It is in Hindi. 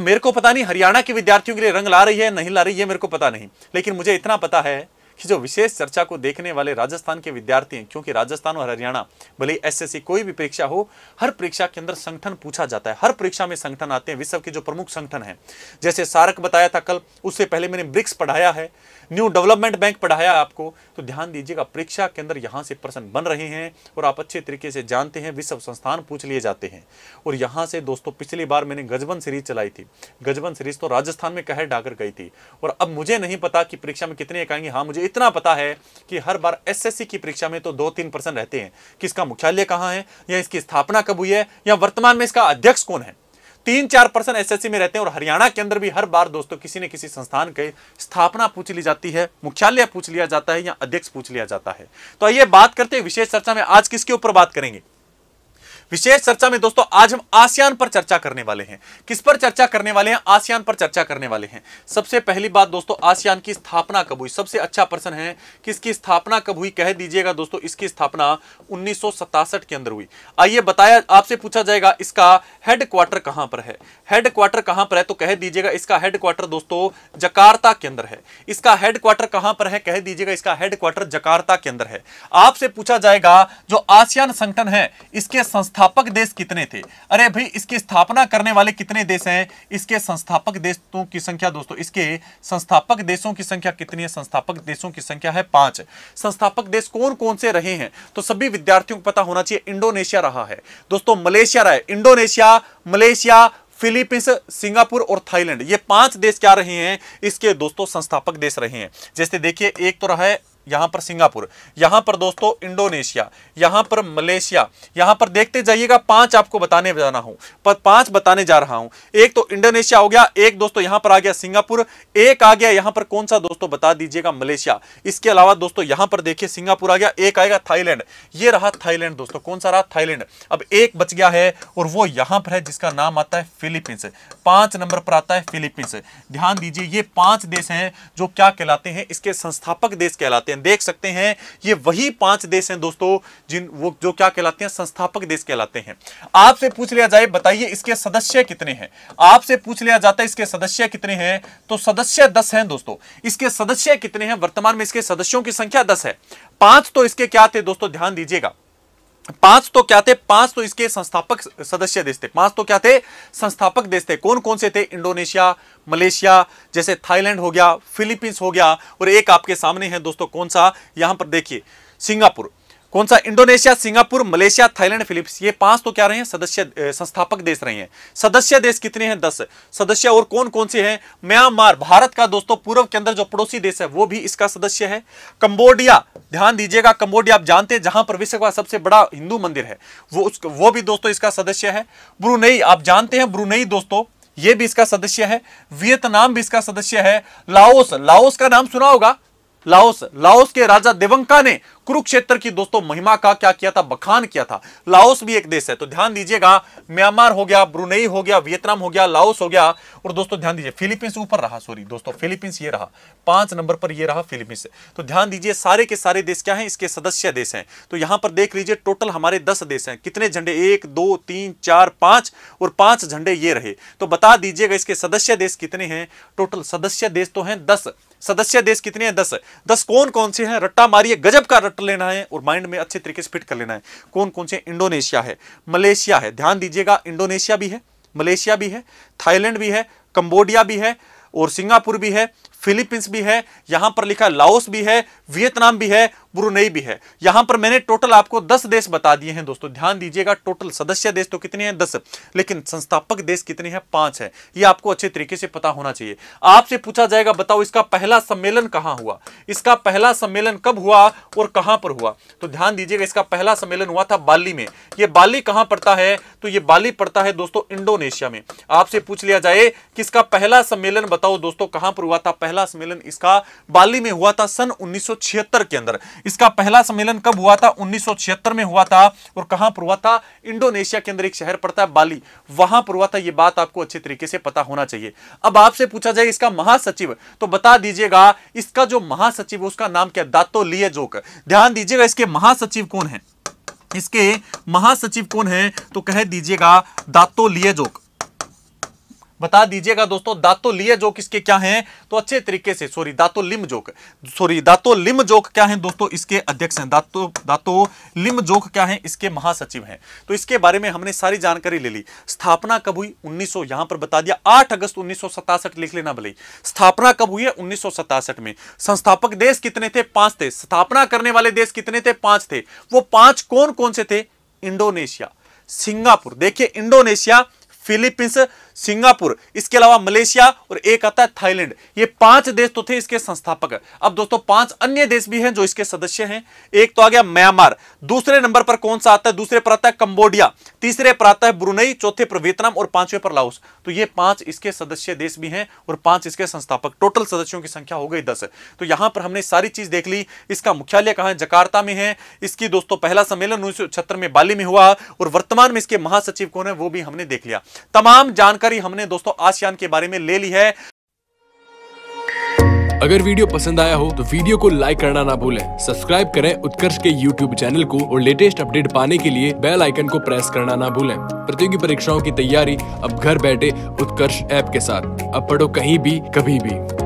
मेरे को पता नहीं हरियाणा के विद्यार्थियों के लिए रंग ला रही है नहीं ला रही है मेरे को पता नहीं लेकिन मुझे इतना पता है कि जो विशेष चर्चा को देखने वाले राजस्थान के विद्यार्थी हैं क्योंकि राजस्थान और हरियाणा भले एसएससी कोई भी परीक्षा हो हर परीक्षा के अंदर संगठन पूछा जाता है हर परीक्षा में संगठन आते हैं विश्व के जो प्रमुख संगठन हैं जैसे सारक बताया था कल उससे पहले मैंने ब्रिक्स पढ़ाया है न्यू डेवलपमेंट बैंक पढ़ाया आपको तो ध्यान दीजिएगा परीक्षा के अंदर यहाँ से प्रश्न बन रहे हैं और आप अच्छे तरीके से जानते हैं विश्व संस्थान पूछ लिए जाते हैं और यहाँ से दोस्तों पिछली बार मैंने गजबन सीरीज चलाई थी गजबन सीरीज तो राजस्थान में कहर डाकर गई थी और अब मुझे नहीं पता कि परीक्षा में कितने एक आएंगे हाँ मुझे इतना पता है कि हर बार एसएससी की परीक्षा में तो दो तीन प्रश्न रहते हैं कि इसका मुख्यालय कहाँ है या इसकी स्थापना कब हुई है या वर्तमान में इसका अध्यक्ष कौन है तीन चार प्रश्न एसएससी में रहते हैं और हरियाणा के अंदर भी हर बार दोस्तों किसी न किसी संस्थान के स्थापना पूछ ली जाती है मुख्यालय पूछ लिया जाता है या अध्यक्ष पूछ लिया जाता है तो आइए बात करते हैं विशेष चर्चा में आज किसके ऊपर बात करेंगे विशेष चर्चा में दोस्तों आज हम आसियान पर चर्चा करने वाले हैं किस पर चर्चा करने वाले हैं आसियान पर चर्चा करने वाले हैं सबसे पहली बात दोस्तों आसियान की स्थापना कब हुई सबसे अच्छा प्रश्न है किसकी स्थापना कब हुई कह दीजिएगा दोस्तों इसकी स्थापना उन्नीस के अंदर हुई आइए बताया आपसे पूछा जाएगा इसका हेडक्वार्टर कहां पर है हेडक्वार्टर कहां पर है तो कह दीजिएगा इसका हेडक्वार्टर दोस्तों जकार्ता के अंदर है इसका हेडक्वार्टर कहां पर है कह दीजिएगा इसका हेडक्वार्टर जकार्ता के अंदर है आपसे पूछा जाएगा जो आसियान संगठन है इसके संस्था संस्थापक देश कितने थे अरे भाई इसकी स्थापना करने वाले कितने देश हैं इसके संस्थापक देशों की संख्या दोस्तों इसके संस्थापक देशों की संख्या कितनी है संस्थापक देशों की संख्या है पांच संस्थापक देश कौन कौन से रहे हैं तो सभी विद्यार्थियों को पता होना चाहिए इंडोनेशिया रहा है दोस्तों मलेशिया रहा है इंडोनेशिया मलेशिया फिलीपींस सिंगापुर और थाईलैंड ये पांच देश क्या रहे हैं इसके दोस्तों संस्थापक देश रहे हैं जैसे देखिए एक तो रहा है यहां पर सिंगापुर यहां पर दोस्तों इंडोनेशिया यहां पर मलेशिया यहां पर देखते जाइएगा पांच आपको बताने जाना हूं पर पांच बताने जा रहा हूं एक तो इंडोनेशिया हो गया एक दोस्तों यहां पर आ गया सिंगापुर एक आ गया यहां पर कौन सा दोस्तों बता दीजिएगा मलेशिया इसके अलावा दोस्तों यहां पर देखिए सिंगापुर आ गया एक आएगा थाईलैंड ये रहा थाईलैंड दोस्तों कौन सा रहा थाईलैंड अब एक बच गया है और वो यहां पर है जिसका नाम आता है फिलीपींस पांच नंबर पर आता है फिलीपींस ध्यान दीजिए ये पांच देश हैं जो क्या कहलाते हैं इसके संस्थापक देश कहलाते हैं हैं देख सकते हैं ये वही पांच देश हैं दोस्तों जिन वो जो क्या कहलाते हैं संस्थापक देश कहलाते हैं आपसे पूछ लिया जाए बताइए इसके सदस्य कितने हैं आपसे पूछ लिया जाता है इसके सदस्य कितने हैं तो सदस्य दस हैं दोस्तों इसके सदस्य कितने हैं वर्तमान में इसके सदस्यों की संख्या दस है पांच तो इसके क्या थे दोस्तों ध्यान दीजिएगा पांच तो क्या थे पांच तो इसके संस्थापक सदस्य देश थे पांच तो क्या थे संस्थापक देश थे कौन कौन से थे इंडोनेशिया मलेशिया जैसे थाईलैंड हो गया फिलीपींस हो गया और एक आपके सामने है दोस्तों कौन सा यहां पर देखिए सिंगापुर कौन सा Indonesia Singapore Malaysia Thailand Philippines ये पांच तो क्या रहे हैं सदस्य संस्थापक देश रहे हैं सदस्य देश कितने हैं दस सदस्य और कौन कौन से हैं म्यांमार भारत का दोस्तों पूर्व के अंदर जो पड़ोसी देश है वो भी इसका सदस्य है कंबोडिया ध्यान दीजिएगा कंबोडिया आप जानते हैं जहां पर विश्व का सबसे बड़ा हिंदू मंदिर है वो उस वो भी दोस्तों इसका सदस्य है ब्रुनई आप जानते हैं ब्रुनई दोस्तों ये भी इसका सदस्य है वियतनाम भी इसका सदस्य है लाओस लाओस का नाम सुना होगा लाओस लाओस के राजा देवंका ने कुरुक्षेत्र की दोस्तों महिमा का क्या किया था बखान किया था लाओस भी एक देश है तो ध्यान दीजिएगा म्यांमार हो गया ब्रुनेई हो गया वियतनाम हो गया लाओस हो गया और दोस्तों ध्यान दीजिए फिलीपींस ऊपर रहा सॉरी दोस्तों फिलीपींस ये रहा पांच नंबर पर ये रहा फिलीपींस तो ध्यान दीजिए सारे के सारे देश क्या है इसके सदस्य देश है तो यहां पर देख लीजिए टोटल हमारे दस देश हैं कितने झंडे एक दो तीन चार पांच और पांच झंडे ये रहे तो बता दीजिएगा इसके सदस्य देश कितने हैं टोटल सदस्य देश तो है दस सदस्य देश कितने हैं दस दस कौन कौन से हैं रट्टा मारिए गजब का रट लेना है और माइंड में अच्छे तरीके से फिट कर लेना है कौन कौन से इंडोनेशिया है मलेशिया है ध्यान दीजिएगा इंडोनेशिया भी है मलेशिया भी है थाईलैंड भी है कंबोडिया भी है और सिंगापुर भी है फिलीपींस भी है यहां पर लिखा लाओस भी है वियतनाम भी है ब्रुनेई भी है यहां पर मैंने टोटल आपको दस देश बता दिए हैं दोस्तों ध्यान दीजिएगा टोटल सदस्य देश तो कितने हैं दस लेकिन संस्थापक देश कितने हैं पांच है ये आपको अच्छे तरीके से पता होना चाहिए आपसे पूछा जाएगा बताओ इसका पहला सम्मेलन कहां हुआ इसका पहला सम्मेलन कब हुआ और कहां पर हुआ तो ध्यान दीजिएगा इसका पहला सम्मेलन हुआ था बाली में यह बाली कहां पड़ता है तो यह बाली पड़ता है दोस्तों इंडोनेशिया में आपसे पूछ लिया जाए कि इसका पहला सम्मेलन बताओ दोस्तों कहां पर हुआ था पहला सम्मेलन इसका बाली में हुआ था सन 1976 के अंदर इसका पहला सम्मेलन कब हुआ था 1976 में हुआ था और कहां पर हुआ था इंडोनेशिया के अंदर एक शहर पड़ता है बाली वहां पर हुआ था यह बात आपको अच्छे तरीके से पता होना चाहिए अब आपसे पूछा जाए इसका महासचिव तो बता दीजिएगा इसका जो महासचिव उसका नाम क्या दातो लिए जोक ध्यान दीजिएगा इसके महासचिव कौन है इसके महासचिव कौन है तो कह दीजिएगा दातो लिए जोक बता दीजिएगा दोस्तों दातो लिए जोक इसके क्या हैं तो अच्छे तरीके से sorry Dato Lim Jock sorry Dato Lim Jock क्या हैं दोस्तों इसके अध्यक्ष हैं दातो दातो लिम जोक क्या हैं इसके महासचिव हैं तो इसके बारे में हमने सारी जानकारी ले ली स्थापना कब हुई उन्नीस यहां पर बता दिया आठ अगस्त उन्नीस लिख लेना भले स्थापना कब हुई है उन्नीस में संस्थापक देश कितने थे पांच थे स्थापना करने वाले देश कितने थे पांच थे वो पांच कौन कौन से थे इंडोनेशिया सिंगापुर देखिए इंडोनेशिया फिलीपींस सिंगापुर इसके अलावा मलेशिया और एक आता है थाईलैंड ये पांच देश तो थे इसके संस्थापक अब दोस्तों पांच अन्य देश भी हैं जो इसके सदस्य हैं एक तो आ गया म्यांमार दूसरे नंबर पर कौन सा आता है दूसरे पर आता है कंबोडिया तीसरे पर आता है ब्रुनई चौथे पर वियतनाम और पांचवे पर लाओस तो ये पांच इसके सदस्य देश भी हैं और पांच इसके संस्थापक टोटल सदस्यों की संख्या हो गई दस तो यहां पर हमने सारी चीज देख ली इसका मुख्यालय कहा जकार्ता में है इसकी दोस्तों पहला सम्मेलन उन्नीस में बाली में हुआ और वर्तमान में इसके महासचिव कौन है वो भी हमने देख लिया तमाम जानकारी हमने दोस्तों आसियान के बारे में ले ली है अगर वीडियो पसंद आया हो तो वीडियो को लाइक करना ना भूलें सब्सक्राइब करें उत्कर्ष के यूट्यूब चैनल को और लेटेस्ट अपडेट पाने के लिए बेल आइकन को प्रेस करना ना भूलें प्रतियोगी परीक्षाओं की तैयारी अब घर बैठे उत्कर्ष ऐप के साथ अब पढ़ो कहीं भी कभी भी